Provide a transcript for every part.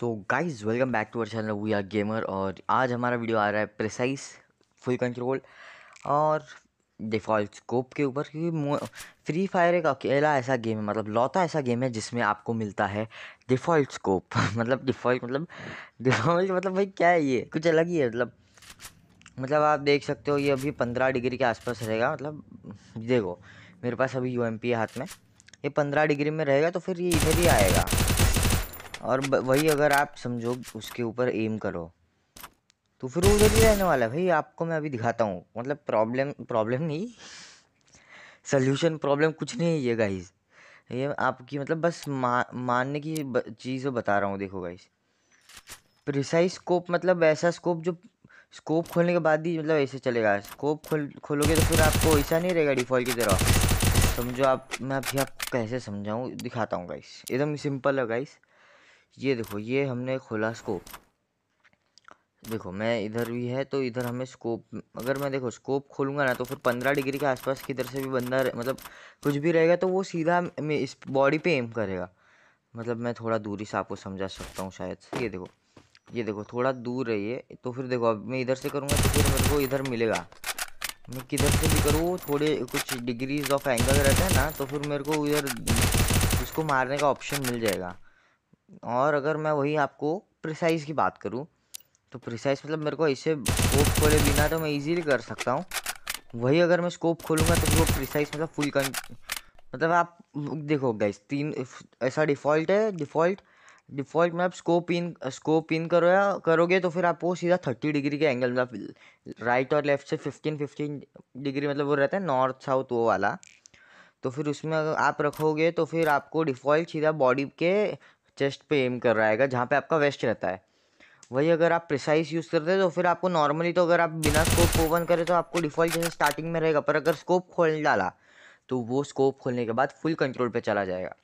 so guys welcome back to our channel we are gamer और आज हमारा video आ रहा है प्रिसाइज फुल कंट्रोल और डिफ़ॉल्ट स्कोप के ऊपर क्योंकि फ्री फायर एक अकेला ऐसा गेम है मतलब लौता ऐसा गेम है जिसमें आपको मिलता है डिफ़ॉल्ट स्कोप मतलब डिफ़ॉल्ट मतलब डिफ़ॉल्ट मतलब भाई क्या है ये कुछ अलग ही है मतलब मतलब आप देख सकते हो ये अभी पंद्रह डिग्री के आसपास रहेगा मतलब देखो मेरे पास अभी यू है हाथ में ये पंद्रह डिग्री में रहेगा तो फिर ये इधर ही आएगा और वही अगर आप समझो उसके ऊपर एम करो तो फिर उधर ही रहने वाला है भाई आपको मैं अभी दिखाता हूँ मतलब प्रॉब्लम प्रॉब्लम नहीं सल्यूशन प्रॉब्लम कुछ नहीं है ये गाइस ये आपकी मतलब बस मा, मानने की चीज़ बता रहा हूँ देखो गाइस प्रिसाइज स्कोप मतलब ऐसा स्कोप जो स्कोप खोलने के बाद ही मतलब ऐसे चलेगा स्कोप खोल खोलोगे तो फिर आपको ऐसा नहीं रहेगा डिफॉल्ट की तरह समझो आप मैं अभी आप कैसे समझाऊँ दिखाता हूँ गाइस एकदम सिंपल है गाइस ये देखो ये हमने खोला स्कोप देखो मैं इधर भी है तो इधर हमें स्कोप अगर मैं देखो स्कोप खोलूँगा ना तो फिर पंद्रह डिग्री के आसपास किधर से भी बंदा मतलब कुछ भी रहेगा तो वो सीधा मैं इस बॉडी पे एम करेगा मतलब मैं थोड़ा दूरी से आपको समझा सकता हूँ शायद ये देखो ये देखो थोड़ा दूर रहिए तो फिर देखो अब मैं इधर से करूँगा तो फिर मेरे को इधर मिलेगा मैं किधर से भी करूँ थोड़े कुछ डिग्रीज ऑफ एंगल रहता है ना तो फिर मेरे को इधर उसको मारने का ऑप्शन मिल जाएगा और अगर मैं वही आपको प्रिसाइज की बात करूँ तो प्रिसाइज मतलब मेरे को ऐसे स्कोप खोले बिना तो मैं इजीली कर सकता हूँ वही अगर मैं स्कोप खोलूँगा तो वो प्रिसाइज मतलब फुल कं मतलब आप देखो गाइस तीन ऐसा डिफ़ॉल्ट है डिफ़ॉल्ट डिफ़ॉल्ट में आप स्कोप इन स्कोप इन करो या करोगे तो फिर आपको सीधा थर्टी डिग्री के एंगल मतलब राइट और लेफ्ट से फिफ्टीन फिफ्टीन डिग्री मतलब वो रहता है नॉर्थ साउथ वो वाला तो फिर उसमें आप रखोगे तो फिर आपको डिफ़ॉल्ट सीधा बॉडी के चेस्ट पे एम कर रहा है जहाँ पे आपका वेस्ट रहता है वही अगर आप प्रिसाइज यूज़ करते हैं तो फिर आपको नॉर्मली तो अगर आप बिना स्कोप ओपन करें तो आपको डिफ़ॉल्ट जैसे स्टार्टिंग में रहेगा पर अगर स्कोप खोल डाला तो वो स्कोप खोलने के बाद फुल कंट्रोल पर चला जाएगा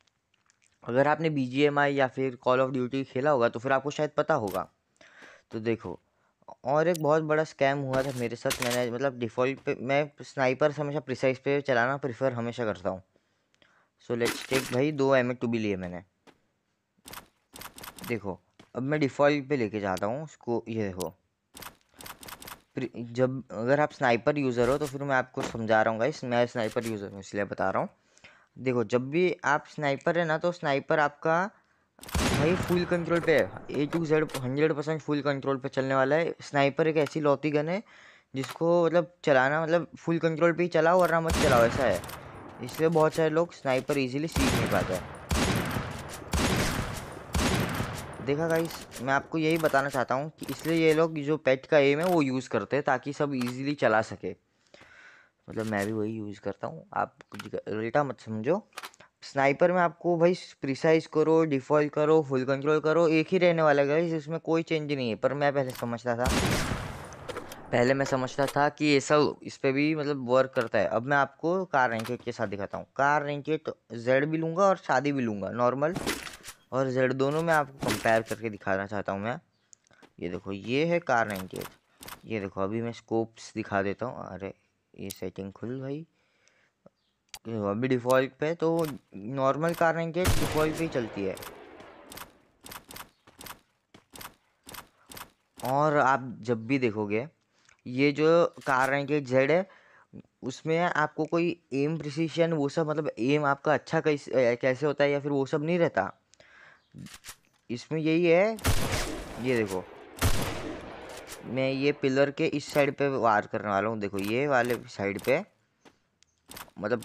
अगर आपने बी या फिर कॉल ऑफ ड्यूटी खेला होगा तो फिर आपको शायद पता होगा तो देखो और एक बहुत बड़ा स्कैम हुआ था मेरे साथ मैंने मतलब डिफ़ॉल्ट पे मैं स्नाइपर हमेशा प्रिसाइज पे चलाना प्रिफर हमेशा करता हूँ सो लेट्स टेक भाई दो एम टू भी लिए मैंने देखो अब मैं डिफ़ॉल्ट पे लेके जाता हूँ उसको ये देखो जब अगर आप स्नाइपर यूज़र हो तो फिर मैं आपको समझा रहा हूँ गाइस मैं स्नाइपर यूज़र हूँ इसलिए बता रहा हूँ देखो जब भी आप स्नाइपर है ना तो स्नाइपर आपका भाई फुल कंट्रोल पे है A to Z hundred percent full control पे चलने वाला है स्नाइपर एक ऐसी लौती गन है जिसको मतलब चलाना मतलब फुल कंट्रोल पे ही चलाओ वरना मत चलाओ ऐसा है इसलिए बहुत सारे लोग स्नाइपर ईजिली सीख नहीं पाते हैं देखा गाइस मैं आपको यही बताना चाहता हूँ कि इसलिए ये लोग जो पेट का एम है वो यूज़ करते हैं ताकि सब इजीली चला सके मतलब मैं भी वही यूज़ करता हूँ आप उल्टा मत समझो स्नाइपर में आपको भाई प्रिसाइज करो डिफॉल्ट करो फुल कंट्रोल करो एक ही रहने वाला गाइस इसमें कोई चेंज नहीं है पर मैं पहले समझता था पहले मैं समझता था कि ये सब इस पर भी मतलब वर्क करता है अब मैं आपको कार रैंकेट के साथ दिखाता हूँ कार रैंकेट जेड भी लूँगा और शादी भी लूँगा नॉर्मल और जेड दोनों में आपको कंपेयर करके दिखाना चाहता हूँ मैं ये देखो ये है कार नाइनटी एट ये देखो अभी मैं स्कोप्स दिखा देता हूँ अरे ये सेटिंग खुल भाई अभी डिफ़ॉल्ट पे तो normal car ninety eight default पे ही चलती है और आप जब भी देखोगे ये जो कार नाइनटी एट जेड है उसमें आपको कोई एम प्रिसीशन वो सब मतलब एम आपका अच्छा कैसे कैसे होता है या फिर वो सब नहीं रहता इसमें यही है ये देखो मैं ये पिलर के इस साइड पे वार करने वाला हूँ देखो ये वाले साइड पे मतलब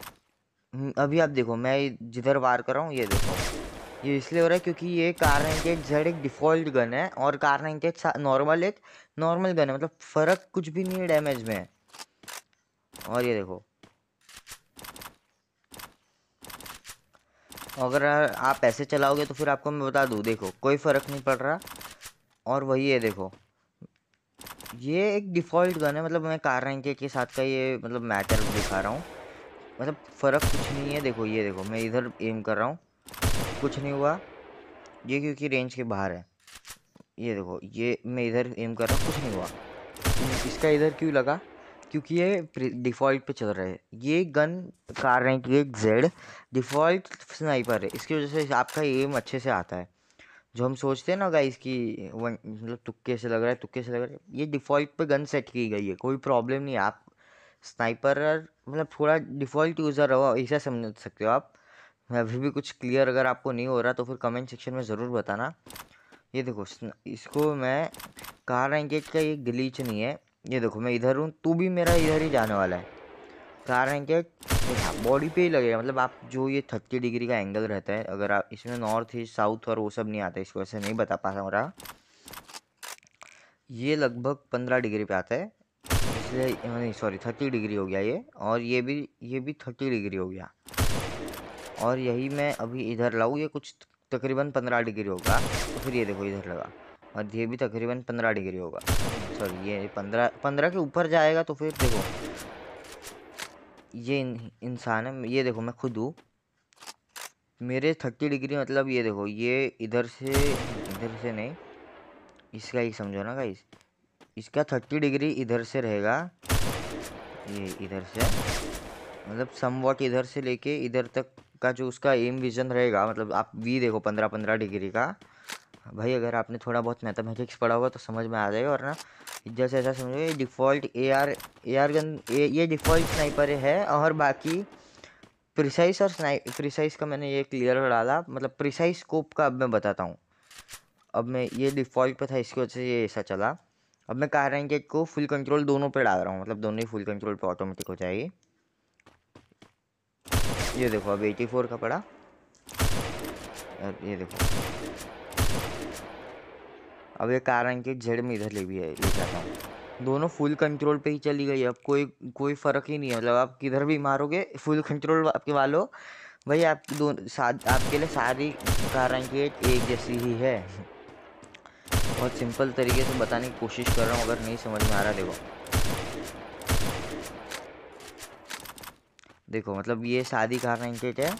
हम्म, अभी आप देखो मैं जिधर वार कर रहा हूँ ये देखो ये इसलिए हो रहा है क्योंकि ये कार्नाइन के जेड एक डिफ़ॉल्ट गन है और कार्नाइन के नॉर्मल एक नॉर्मल गन है मतलब फ़र्क कुछ भी नहीं है डैमेज में और ये देखो तो अगर आप ऐसे चलाओगे तो फिर आपको मैं बता दूँ देखो कोई फ़र्क नहीं पड़ रहा और वही है देखो ये एक डिफ़ॉल्ट गन है मतलब मैं कार रैंक के साथ का ये मतलब मैटर दिखा रहा हूँ मतलब फ़र्क कुछ नहीं है देखो ये देखो मैं इधर एम कर रहा हूँ कुछ नहीं हुआ ये क्योंकि रेंज के बाहर है ये देखो ये मैं इधर एम कर रहा हूँ कुछ नहीं हुआ इसका इधर क्यों लगा क्योंकि ये डिफ़ॉल्ट पे चल रहा है ये गन कार रैंक ये जेड डिफ़ॉल्ट स्नाइपर है इसकी वजह से आपका एम अच्छे से आता है जो हम सोचते हैं ना गाइस कि वन मतलब तुक्के से लग रहा है तुक्के से लग रहा है ये डिफ़ॉल्ट पे गन सेट की गई है कोई प्रॉब्लम नहीं आप स्नाइपर मतलब थोड़ा डिफ़ॉल्ट यूज़र हो ऐसा समझ सकते हो आप अभी भी कुछ क्लियर अगर आपको नहीं हो रहा तो फिर कमेंट सेक्शन में ज़रूर बताना ये देखो इसको मैं कार रैंकेज का ये ग्लीच नहीं है ये देखो मैं इधर हूँ तू भी मेरा इधर ही जाने वाला है कार क्या बॉडी पे ही लगेगा मतलब आप जो ये थर्टी डिग्री का एंगल रहता है अगर आप इसमें नॉर्थ ईस्ट साउथ और वो सब नहीं आता इसको ऐसे नहीं बता पा रहा ये लगभग पंद्रह डिग्री पे आता है इसलिए नहीं सॉरी थर्टी डिग्री हो गया ये और ये भी ये भी थर्टी डिग्री हो गया और यही मैं अभी इधर लाऊँ ये कुछ तकरीबन पंद्रह डिग्री होगा तो फिर ये देखो इधर लगा और ये भी तकरीबन पंद्रह डिग्री होगा सर ये पंद्रह पंद्रह के ऊपर जाएगा तो फिर देखो ये इंसान है ये देखो मैं खुद हूँ मेरे थर्टी डिग्री मतलब ये देखो ये इधर से इधर से नहीं इसका ही समझो ना गाइस इसका थर्टी डिग्री इधर से रहेगा ये इधर से मतलब समवॉट इधर से लेके इधर तक का जो उसका एम विजन रहेगा मतलब आप वी देखो पंद्रह पंद्रह डिग्री का भाई अगर आपने थोड़ा बहुत मैथमेटिक्स पढ़ा होगा तो समझ में आ जाएगा और ना जैसे ऐसा समझो ये default A R A R gun ए ये डिफ़ॉल्ट स्नाइपर है और बाकी प्रिसाइज और स्नाइ प्रिसाइज का मैंने ये क्लियर डाला मतलब प्रिसाइज स्कोप का अब मैं बताता हूँ अब मैं ये डिफ़ॉल्ट पे था इसकी वजह से ये ऐसा चला अब मैं कार रैंकेट को फुल कंट्रोल दोनों पर डाल रहा हूँ मतलब दोनों ही फुल कंट्रोल पर ऑटोमेटिक हो जाएगी ये देखो अब एटी फोर का पड़ा ये देखो अब ये कारण की जेड में इधर ले भी है ले जाता हूँ दोनों फुल कंट्रोल पे ही चली गई अब कोई कोई फ़र्क ही नहीं है मतलब आप किधर भी मारोगे फुल कंट्रोल आपके वालों भाई आप दोनों आपके लिए सारी कारण की एक जैसी ही है बहुत सिंपल तरीके से बताने की कोशिश कर रहा हूँ अगर नहीं समझ में आ रहा देखो देखो मतलब ये शादी कार रैंकेट है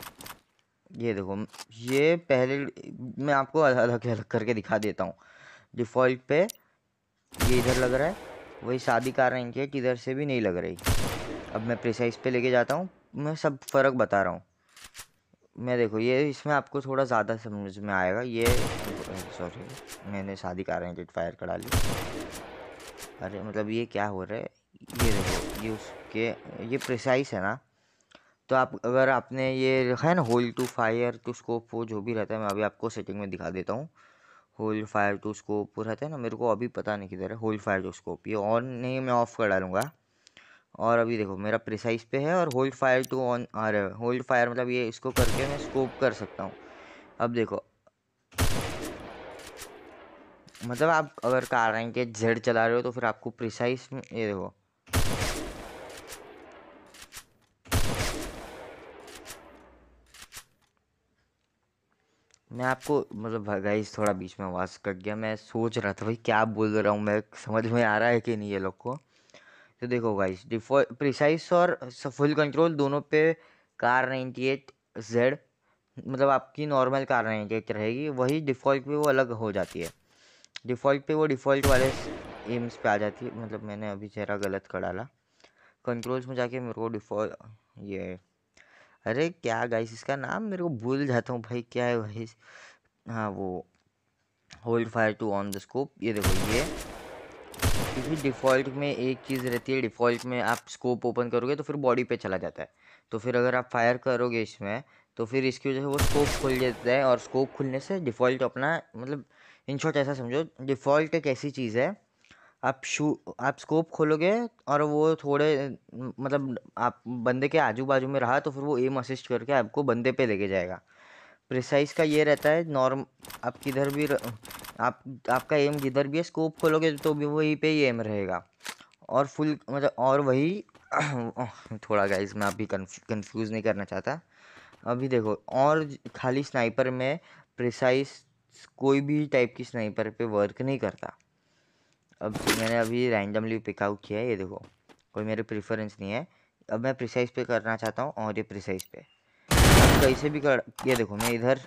ये देखो ये पहले मैं आपको अलग अलग करके दिखा देता हूँ डिफ़ॉल्ट पे ये इधर लग रहा है वही शादी कार रैंक है किधर से भी नहीं लग रही अब मैं प्रिसाइज पे लेके जाता हूँ मैं सब फ़र्क बता रहा हूँ मैं देखो ये इसमें आपको थोड़ा ज़्यादा समझ में आएगा ये सॉरी मैंने शादी कार रैंकेट फायर करा ली अरे मतलब ये क्या हो रहा है ये देखो ये उसके ये प्रिसाइज है ना तो आप अगर आपने ये है ना hold to fire to scope वो जो भी रहता है मैं अभी आपको सेटिंग में दिखा देता हूँ होल फायर टू स्कोप रहता है ना मेरे को अभी पता नहीं किधर है होल फायर टू स्कोप ये ऑन नहीं मैं ऑफ़ कर डालूँगा और अभी देखो मेरा प्रिसाइज पे है और होल्ड फायर टू ऑन आ रहा है होल्ड फायर मतलब ये इसको करके मैं स्कोप कर सकता हूँ अब देखो मतलब आप अगर कार के जेड चला रहे हो तो फिर आपको प्रिसाइज ये देखो मैं आपको मतलब गाइस थोड़ा बीच में आवाज़ कट गया मैं सोच रहा था भाई क्या बोल रहा हूँ मैं समझ में आ रहा है कि नहीं ये लोग को तो देखो गाइस डिफॉल्ट प्रिसाइस और फुल कंट्रोल दोनों पे कार नाइन्टी एट जेड मतलब आपकी नॉर्मल कार नाइन्टी एट रहेगी वही डिफ़ॉल्ट पे वो अलग हो जाती है डिफ़ॉल्ट पे वो डिफ़ॉल्ट वाले एम्स पे आ जाती है मतलब मैंने अभी चेहरा गलत कर डाला कंट्रोल्स में जाके मेरे को डिफ़ॉल्ट ये अरे क्या गाइस इसका नाम मेरे को भूल जाता हूँ भाई क्या है भाई हाँ वो hold fire to on the scope ये देखो ये क्योंकि डिफ़ॉल्ट में एक चीज़ रहती है डिफ़ॉल्ट में आप स्कोप ओपन करोगे तो फिर बॉडी पे चला जाता है तो फिर अगर आप फायर करोगे इसमें तो फिर इसकी वजह से वो स्कोप खुल जाता है और स्कोप खुलने से डिफ़ॉल्ट अपना मतलब इन शॉर्ट ऐसा समझो डिफ़ॉल्ट एक ऐसी चीज़ है आप शू आप स्कोप खोलोगे और वो थोड़े मतलब आप बंदे के आजू बाजू में रहा तो फिर वो एम असिस्ट करके आपको बंदे पे लेके जाएगा प्रिसाइज का ये रहता है नॉर्म आप किधर भी आप आपका एम किधर भी है स्कोप खोलोगे तो भी वहीं पे ही एम रहेगा और फुल मतलब और वही थोड़ा गाइस मैं अभी कंफ्यूज नहीं करना चाहता अभी देखो और खाली स्नाइपर में प्रिसाइज कोई भी टाइप की स्नाइपर पे वर्क नहीं करता अब तो मैंने अभी रैंडमली पिकआउट किया है ये देखो कोई मेरे प्रेफरेंस नहीं है अब मैं प्रिसाइज पे करना चाहता हूँ और ये प्रिसाइज पे अब कैसे भी कर ये देखो मैं इधर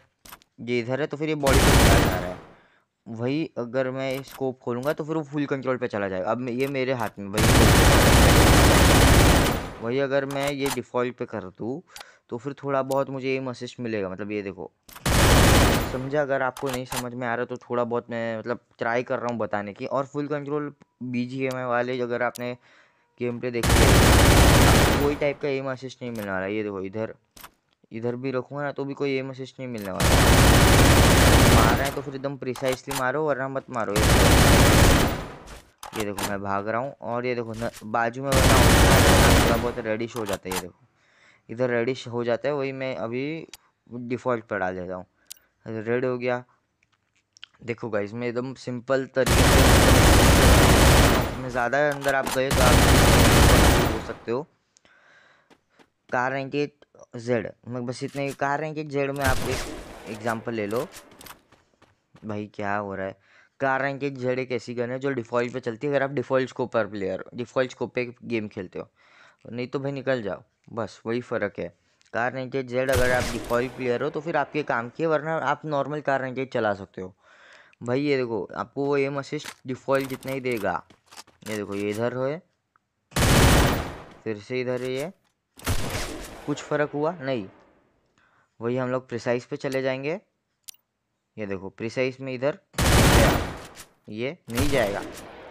ये इधर है तो फिर ये बॉडी पे चला जा रहा है वही अगर मैं स्कोप खोलूँगा तो फिर वो फुल कंट्रोल पे चला जाएगा अब ये मेरे हाथ में वही वही अगर मैं ये डिफ़ॉल्ट पे कर दूँ तो फिर थोड़ा बहुत मुझे ये मैसेज मिलेगा मतलब ये देखो समझा अगर आपको नहीं समझ में आ रहा तो थोड़ा बहुत मैं मतलब ट्राई कर रहा हूँ बताने की और फुल कंट्रोल बी वाले अगर आपने गेम पे देखा कोई टाइप का एम असिस्ट नहीं मिलने वाला ये देखो इधर इधर भी रखूँगा ना तो भी कोई एम असिस्ट नहीं मिलने वाला मार रहे हैं तो फिर एकदम प्रिसाइसली मारो वरना मत मारो ये ये देखो मैं भाग रहा हूँ और ये देखो बाजू में वरना थोड़ा बहुत रेडिश हो जाता है ये देखो इधर रेडिश हो जाता है वही मैं अभी डिफ़ॉल्ट पर डाल देता हूँ रेड हो गया देखो गाइज में एकदम सिंपल तरीके ज़्यादा अंदर आप गए तो आप हो सकते हो कार रैंक जेड मैं बस इतने कार रैंक जेड में आप एक एग्जांपल ले लो भाई क्या हो रहा है कार रैंक एक जेड एक ऐसी गन है जो डिफ़ॉल्ट पे चलती है अगर आप डिफ़ॉल्ट स्कोप पर प्लेयर डिफ़ॉल्ट स्कोप पे गेम खेलते हो नहीं तो भाई निकल जाओ बस वही फ़र्क है कार नाइनटी जेड अगर आप डिफॉल्ट प्लेयर हो तो फिर आपके काम की है वरना आप नॉर्मल कार नाइनटी चला सकते हो भाई ये देखो आपको वो एम असिस्ट डिफॉल्ट जितना ही देगा ये देखो ये इधर हो फिर से इधर ये कुछ फ़र्क हुआ नहीं वही हम लोग प्रिसाइज पे चले जाएंगे ये देखो प्रिसाइज में इधर ये नहीं जाएगा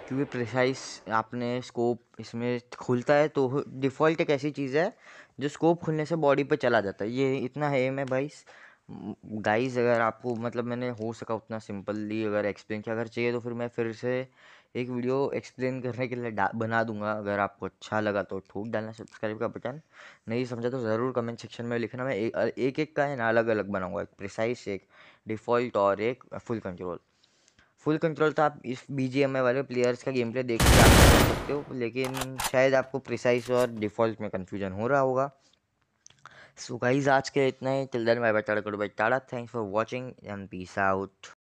क्योंकि प्रिसाइस आपने स्कोप इसमें खुलता है तो डिफ़ॉल्ट एक ऐसी चीज़ है जो स्कोप खुलने से बॉडी पे चला जाता है ये इतना है मैं भाई गाइस अगर आपको मतलब मैंने हो सका उतना सिंपलली अगर एक्सप्लेन किया अगर चाहिए तो फिर मैं फिर से एक वीडियो एक्सप्लेन करने के लिए बना दूंगा अगर आपको अच्छा लगा तो ठोक डालना सब्सक्राइब का बटन नहीं समझा तो ज़रूर कमेंट सेक्शन में लिखना मैं एक एक, एक का है ना अलग अलग बनाऊंगा एक प्रिसाइस एक डिफ़ॉल्ट और एक फुल कंट्रोल फुल कंट्रोल था तो आप इस बी जी एम आई वाले प्लेयर्स का गेम प्ले देख के आप कर सकते हो लेकिन शायद आपको प्रिसाइज और डिफ़ॉल्ट में कन्फ्यूजन हो रहा होगा सो गाइज आज के इतना ही till then bye bye tata good bye tata thanks for watching and peace out